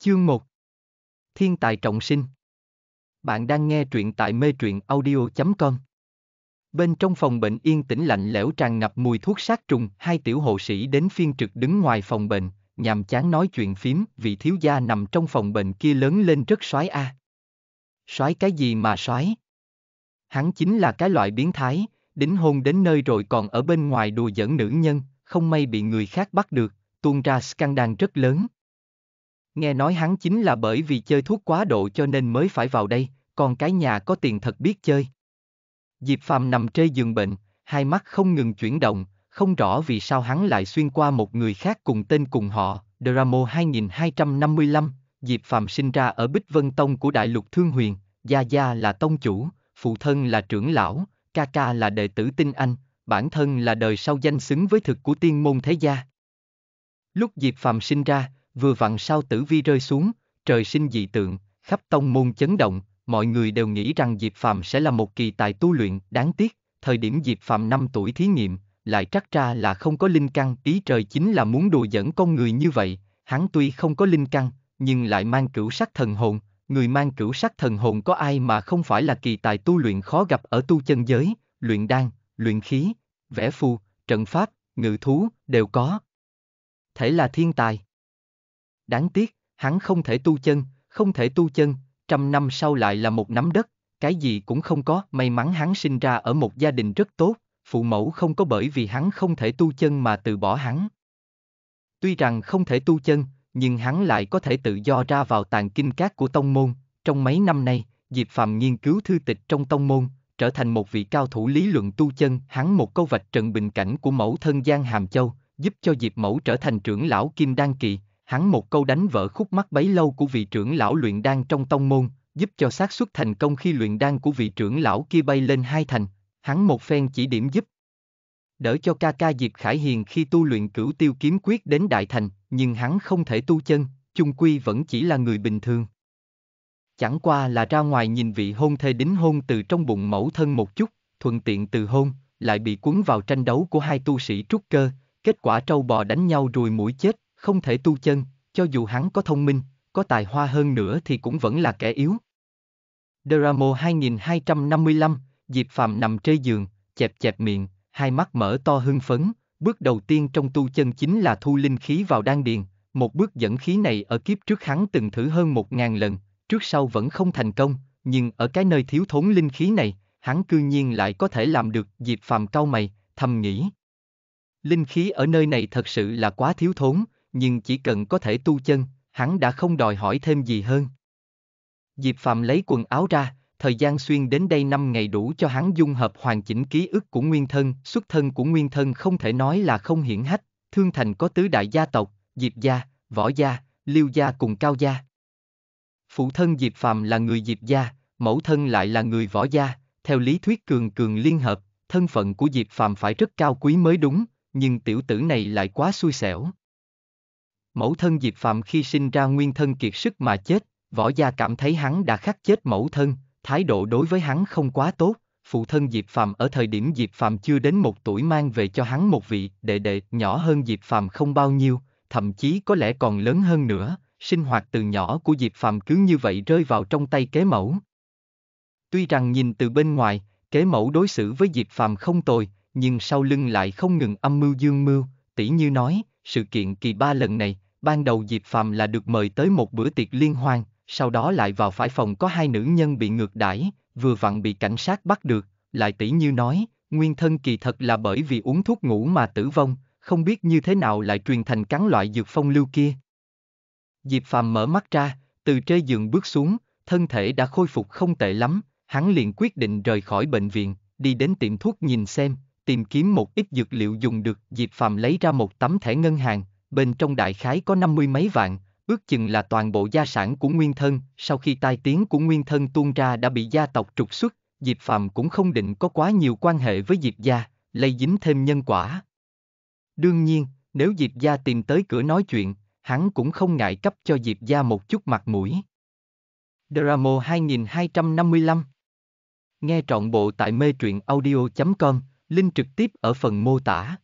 Chương 1 Thiên tài trọng sinh Bạn đang nghe truyện tại mê truyện audio.com Bên trong phòng bệnh yên tĩnh lạnh lẽo tràn ngập mùi thuốc sát trùng, hai tiểu hộ sĩ đến phiên trực đứng ngoài phòng bệnh, nhàm chán nói chuyện phím, vị thiếu gia nằm trong phòng bệnh kia lớn lên rất soái a. À. Soái cái gì mà soái? Hắn chính là cái loại biến thái, đính hôn đến nơi rồi còn ở bên ngoài đùa giỡn nữ nhân, không may bị người khác bắt được, tuôn ra scandal rất lớn. Nghe nói hắn chính là bởi vì chơi thuốc quá độ cho nên mới phải vào đây, còn cái nhà có tiền thật biết chơi. Diệp Phàm nằm trên giường bệnh, hai mắt không ngừng chuyển động, không rõ vì sao hắn lại xuyên qua một người khác cùng tên cùng họ, Dramo 2255, Diệp Phàm sinh ra ở Bích Vân Tông của Đại Lục Thương Huyền, Gia Gia là tông chủ, phụ thân là trưởng lão, ca ca là đệ tử tinh anh, bản thân là đời sau danh xứng với thực của tiên môn thế gia. Lúc Diệp Phàm sinh ra, vừa vặn sao tử vi rơi xuống, trời sinh dị tượng, khắp tông môn chấn động, mọi người đều nghĩ rằng Diệp Phàm sẽ là một kỳ tài tu luyện, đáng tiếc, thời điểm Diệp Phàm 5 tuổi thí nghiệm, lại trắc ra là không có linh căn, ý trời chính là muốn đùa dẫn con người như vậy, hắn tuy không có linh căn, nhưng lại mang cửu sắc thần hồn, người mang cửu sắc thần hồn có ai mà không phải là kỳ tài tu luyện khó gặp ở tu chân giới, luyện đan, luyện khí, vẽ phù, trận pháp, ngự thú, đều có. Thể là thiên tài đáng tiếc, hắn không thể tu chân, không thể tu chân, trăm năm sau lại là một nắm đất, cái gì cũng không có, may mắn hắn sinh ra ở một gia đình rất tốt, phụ mẫu không có bởi vì hắn không thể tu chân mà từ bỏ hắn. Tuy rằng không thể tu chân, nhưng hắn lại có thể tự do ra vào tàng kinh các của tông môn, trong mấy năm nay, Diệp Phạm nghiên cứu thư tịch trong tông môn, trở thành một vị cao thủ lý luận tu chân, hắn một câu vạch trần bình cảnh của mẫu thân Giang Hàm Châu, giúp cho Diệp Mẫu trở thành trưởng lão Kim Đan Kỳ, Hắn một câu đánh vỡ khúc mắt bấy lâu của vị trưởng lão luyện đan trong tông môn, giúp cho xác suất thành công khi luyện đan của vị trưởng lão kia bay lên hai thành, hắn một phen chỉ điểm giúp. Đỡ cho ca ca Diệp Khải Hiền khi tu luyện cửu tiêu kiếm quyết đến đại thành, nhưng hắn không thể tu chân, chung quy vẫn chỉ là người bình thường. Chẳng qua là ra ngoài nhìn vị hôn thê đính hôn từ trong bụng mẫu thân một chút, thuận tiện từ hôn, lại bị cuốn vào tranh đấu của hai tu sĩ trúc cơ, kết quả trâu bò đánh nhau rồi mũi chết, không thể tu chân, cho dù hắn có thông minh, có tài hoa hơn nữa thì cũng vẫn là kẻ yếu. Dramo 2255, Diệp Phạm nằm trên giường, chẹp chẹp miệng, hai mắt mở to hưng phấn, bước đầu tiên trong tu chân chính là thu linh khí vào đan điền, một bước dẫn khí này ở kiếp trước hắn từng thử hơn một ngàn lần, trước sau vẫn không thành công, nhưng ở cái nơi thiếu thốn linh khí này, hắn cư nhiên lại có thể làm được Diệp Phạm cau mày, thầm nghĩ. Linh khí ở nơi này thật sự là quá thiếu thốn, nhưng chỉ cần có thể tu chân, hắn đã không đòi hỏi thêm gì hơn. Diệp Phạm lấy quần áo ra, thời gian xuyên đến đây 5 ngày đủ cho hắn dung hợp hoàn chỉnh ký ức của nguyên thân, xuất thân của nguyên thân không thể nói là không hiển hách, thương thành có tứ đại gia tộc, Diệp gia, Võ gia, Liêu gia cùng Cao gia. Phụ thân Diệp Phạm là người Diệp gia, mẫu thân lại là người Võ gia, theo lý thuyết cường cường liên hợp, thân phận của Diệp Phạm phải rất cao quý mới đúng, nhưng tiểu tử này lại quá xui xẻo, Mẫu thân Diệp Phạm khi sinh ra nguyên thân kiệt sức mà chết, võ gia cảm thấy hắn đã khắc chết mẫu thân, thái độ đối với hắn không quá tốt, phụ thân Diệp Phạm ở thời điểm Diệp Phạm chưa đến một tuổi mang về cho hắn một vị đệ đệ nhỏ hơn Diệp Phạm không bao nhiêu, thậm chí có lẽ còn lớn hơn nữa, sinh hoạt từ nhỏ của Diệp Phạm cứ như vậy rơi vào trong tay kế mẫu. Tuy rằng nhìn từ bên ngoài, kế mẫu đối xử với Diệp Phạm không tồi, nhưng sau lưng lại không ngừng âm mưu dương mưu, tỷ như nói, sự kiện kỳ ba lần này, ban đầu Diệp phàm là được mời tới một bữa tiệc liên hoan, sau đó lại vào phải phòng có hai nữ nhân bị ngược đãi, vừa vặn bị cảnh sát bắt được, lại tỷ như nói, nguyên thân kỳ thật là bởi vì uống thuốc ngủ mà tử vong, không biết như thế nào lại truyền thành cắn loại dược phong lưu kia. Diệp Phàm mở mắt ra, từ trên giường bước xuống, thân thể đã khôi phục không tệ lắm, hắn liền quyết định rời khỏi bệnh viện, đi đến tiệm thuốc nhìn xem, tìm kiếm một ít dược liệu dùng được. Diệp Phàm lấy ra một tấm thẻ ngân hàng, bên trong đại khái có năm mươi mấy vạn, ước chừng là toàn bộ gia sản của nguyên thân, sau khi tai tiếng của nguyên thân tuôn ra đã bị gia tộc trục xuất, Diệp Phàm cũng không định có quá nhiều quan hệ với Diệp gia, lây dính thêm nhân quả. Đương nhiên, nếu Diệp gia tìm tới cửa nói chuyện, hắn cũng không ngại cấp cho Diệp gia một chút mặt mũi. Dramo 2255 Nghe trọn bộ tại mê truyện audio.com, link trực tiếp ở phần mô tả.